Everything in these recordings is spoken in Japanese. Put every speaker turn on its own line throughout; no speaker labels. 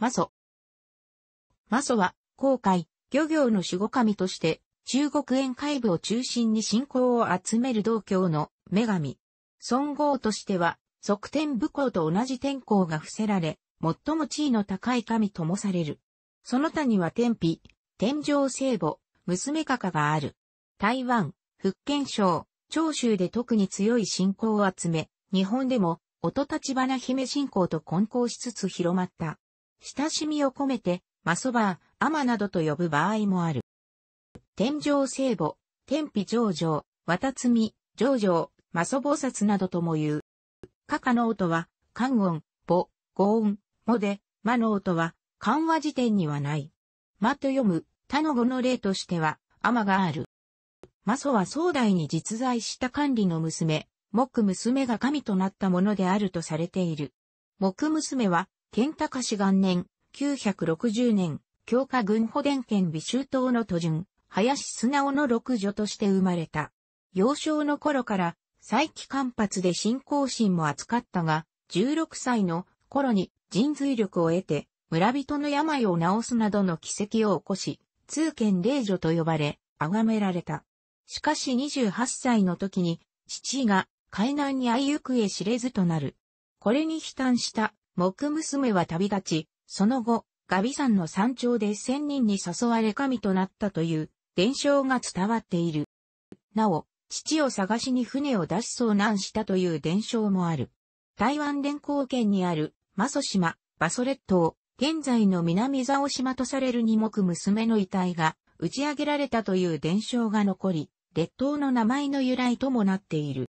マソ。マソは、航海、漁業の守護神として、中国沿海部を中心に信仰を集める道教の女神。尊号としては、側天武功と同じ天候が伏せられ、最も地位の高い神ともされる。その他には天日、天上聖母、娘閣がある。台湾、福建省、長州で特に強い信仰を集め、日本でも、音立花姫信仰と混交しつつ広まった。親しみを込めて、マソバー、アマなどと呼ぶ場合もある。天上聖母、天日上上、つみ、上上、マソ菩薩などとも言う。カカの音は、観音、母、語音、もで、魔の音は、漢和辞典にはない。魔と読む、他の語の例としては、アマがある。マソは壮大に実在した管理の娘、木娘が神となったものであるとされている。木娘は県高市元年、960年、教科軍保伝県美州島の都順、林素直の六女として生まれた。幼少の頃から、再起間髪で信仰心も扱ったが、16歳の頃に人髄力を得て、村人の病を治すなどの奇跡を起こし、通県霊女と呼ばれ、崇められた。しかし28歳の時に、父が海難に相行方知れずとなる。これに悲嘆した木娘は旅立ち、その後、ガビ山の山頂で仙人に誘われ神となったという伝承が伝わっている。なお、父を探しに船を出し遭難したという伝承もある。台湾連行圏にある、マソ島、バソ列島、現在の南竿島とされる二目娘の遺体が打ち上げられたという伝承が残り、列島の名前の由来ともなっている。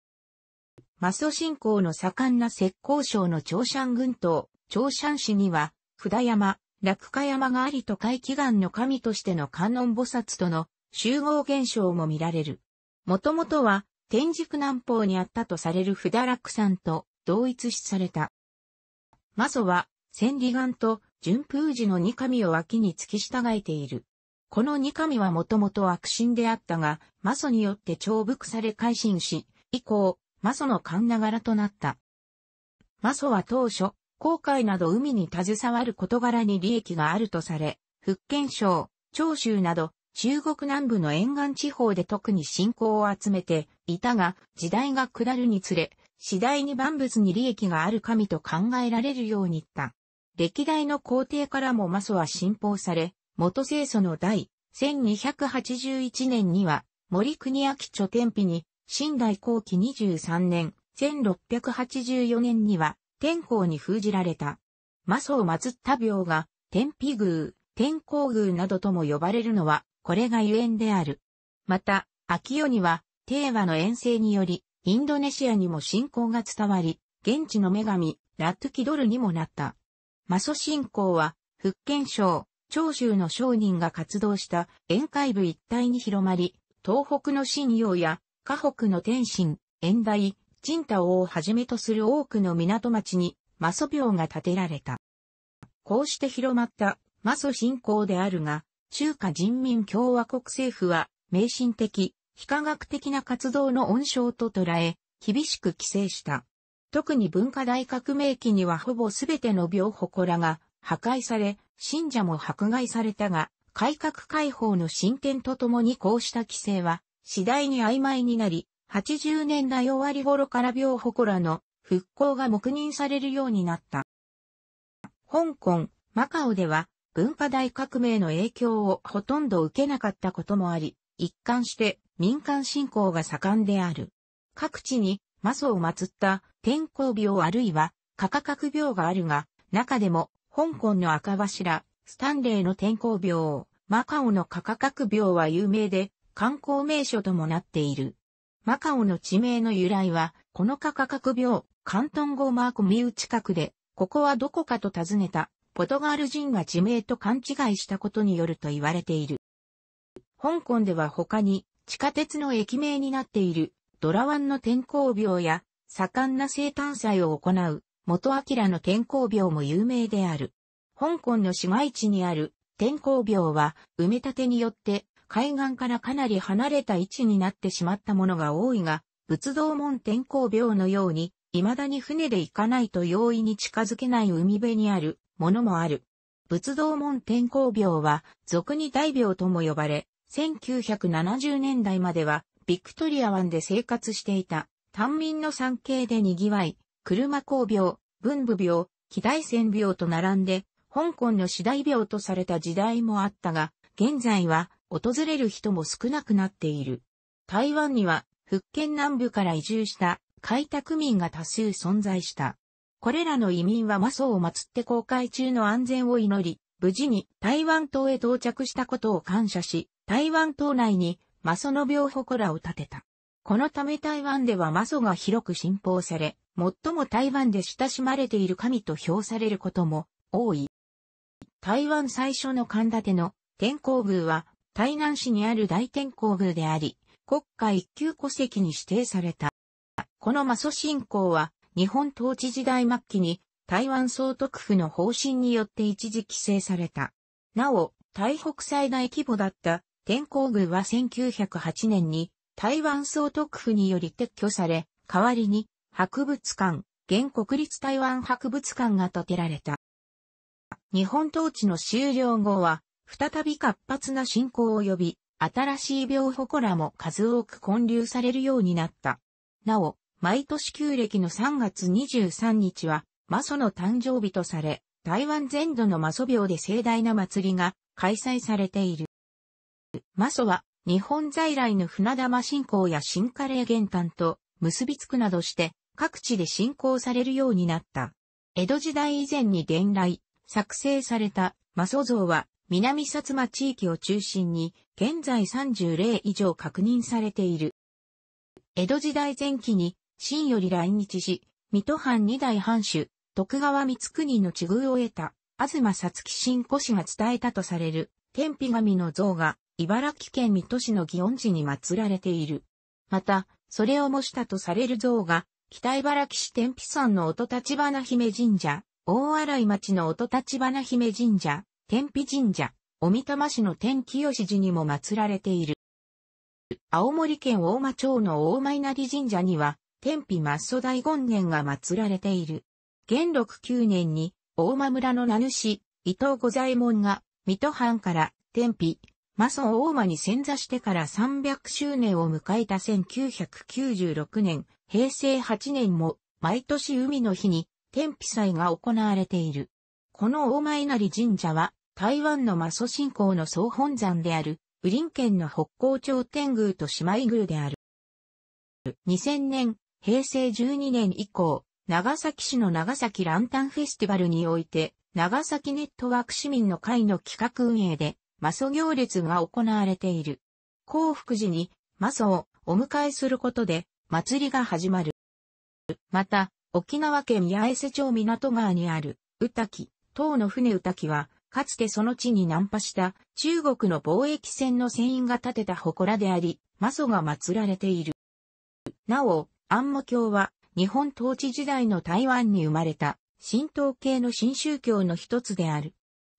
マソ信仰の盛んな浙江省の長山群島、長山市には、札山、落下山がありと海祈願の神としての観音菩薩との集合現象も見られる。もともとは、天竺南方にあったとされる札落山と同一視された。マソは、千里眼と純風寺の二神を脇に突き従えている。この二神はもともと悪神であったが、マソによって長伏され改心し、以降、マソの神ながらとなった。マソは当初、航海など海に携わる事柄に利益があるとされ、福建省、長州など、中国南部の沿岸地方で特に信仰を集めていたが、時代が下るにつれ、次第に万物に利益がある神と考えられるようになった。歴代の皇帝からもマソは信奉され、元清祖の第1281年には森国明著天日に新代後期23年、1684年には、天皇に封じられた。魔祖を祀った廟が、天日宮、天皇宮などとも呼ばれるのは、これがゆえんである。また、秋夜には、帝和の遠征により、インドネシアにも信仰が伝わり、現地の女神、ラットキドルにもなった。マソ信仰は、福建省、長州の商人が活動した宴会部一帯に広まり、東北の信用や河北の天津、縁台、陳太王をはじめとする多くの港町に、マソ廟が建てられた。こうして広まった、マソ信仰であるが、中華人民共和国政府は、迷信的、非科学的な活動の温床と捉え、厳しく規制した。特に文化大革命期にはほぼすべての廟祠が破壊され、信者も迫害されたが、改革開放の進展とともにこうした規制は次第に曖昧になり、80年代終わり頃から病祠の復興が黙認されるようになった。香港、マカオでは文化大革命の影響をほとんど受けなかったこともあり、一貫して民間信仰が盛んである。各地に魔祖を祀った天候病あるいはカカカク病があるが、中でも香港の赤柱、スタンレーの天候病、マカオのカカカク病は有名で、観光名所ともなっている。マカオの地名の由来は、この価格病、関東語マークミウ近くで、ここはどこかと尋ねた、ポトガル人が地名と勘違いしたことによると言われている。香港では他に、地下鉄の駅名になっている、ドラワンの天候病や、盛んな生誕祭を行う、元明の天候病も有名である。香港の市街地にある天候病は埋め立てによって海岸からかなり離れた位置になってしまったものが多いが、仏道門天候病のように、未だに船で行かないと容易に近づけない海辺にあるものもある。仏道門天候病は、俗に大病とも呼ばれ、1970年代までは、ビクトリア湾で生活していた、単民の産経で賑わい、車工病、文武病、機大戦病と並んで、香港の次第病とされた時代もあったが、現在は訪れる人も少なくなっている。台湾には、福建南部から移住した開拓民が多数存在した。これらの移民は魔祖を祀って公開中の安全を祈り、無事に台湾島へ到着したことを感謝し、台湾島内に魔祖の病祠を建てた。このため台湾では魔祖が広く信奉され、最も台湾で親しまれている神と評されることも多い。台湾最初の神立ての天候宮は台南市にある大天皇宮であり、国家一級戸籍に指定された。この麻生信仰は、日本統治時代末期に台湾総督府の方針によって一時規制された。なお、台北最大規模だった天皇宮は1908年に台湾総督府により撤去され、代わりに博物館、現国立台湾博物館が建てられた。日本統治の終了後は、再び活発な信仰を呼び、新しい病祠も数多く建立されるようになった。なお、毎年旧暦の3月23日は、マソの誕生日とされ、台湾全土のマソ病で盛大な祭りが開催されている。マソは、日本在来の船玉信仰や新華麗玄関と結びつくなどして、各地で信仰されるようになった。江戸時代以前に伝来、作成されたマソ像は、南薩摩地域を中心に、現在30例以上確認されている。江戸時代前期に、清より来日し、水戸藩二代藩主、徳川光国の地遇を得た、東薩月新古氏が伝えたとされる、天日神の像が、茨城県水戸市の祇園寺に祀られている。また、それを模したとされる像が、北茨城市天日山の音立花姫神社、大洗町の音立花姫神社、天日神社、お御霊市の天清寺にも祀られている。青森県大間町の大間稲荷神社には、天日末祖大権年が祀られている。元禄九年に、大間村の名主、伊藤五左衛門が、水戸藩から天日、マソ大間に潜座してから300周年を迎えた1996年、平成8年も、毎年海の日に、天日祭が行われている。この大間稲荷神社は、台湾のマソ信仰の総本山である、ウリン県の北高町天宮と姉妹宮である。2000年、平成12年以降、長崎市の長崎ランタンフェスティバルにおいて、長崎ネットワーク市民の会の企画運営で、マソ行列が行われている。幸福寺に、マソをお迎えすることで、祭りが始まる。また、沖縄県八重瀬町港川にある、宇滝、唐の船宇滝は、かつてその地に難破した中国の貿易船の船員が建てた祠であり、魔祖が祀られている。なお、安茂教は日本統治時代の台湾に生まれた神道系の新宗教の一つである。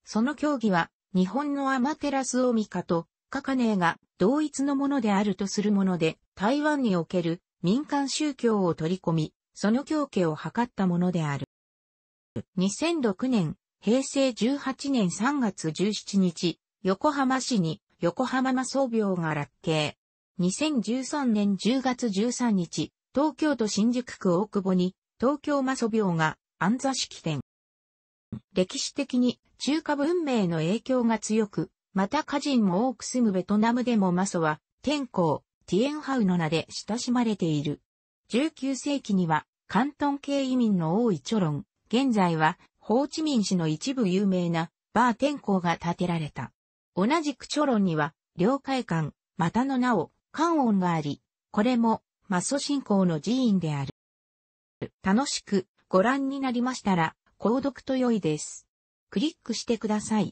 その教義は日本のアマテラスオミカとカカネーが同一のものであるとするもので、台湾における民間宗教を取り込み、その教家を図ったものである。2006年、平成18年3月17日、横浜市に横浜魔装病が落慶。2013年10月13日、東京都新宿区大久保に東京魔装病が安座式典。歴史的に中華文明の影響が強く、また家人も多く住むベトナムでもマソは天候、ティエンハウの名で親しまれている。19世紀には関東系移民の多いチョロン、現在はホーチミン市の一部有名なバー天候が建てられた。同じくチョロンには、領海館、またの名を、観音があり、これも、マッソ信仰の寺院である。楽しくご覧になりましたら、購読と良いです。クリックしてください。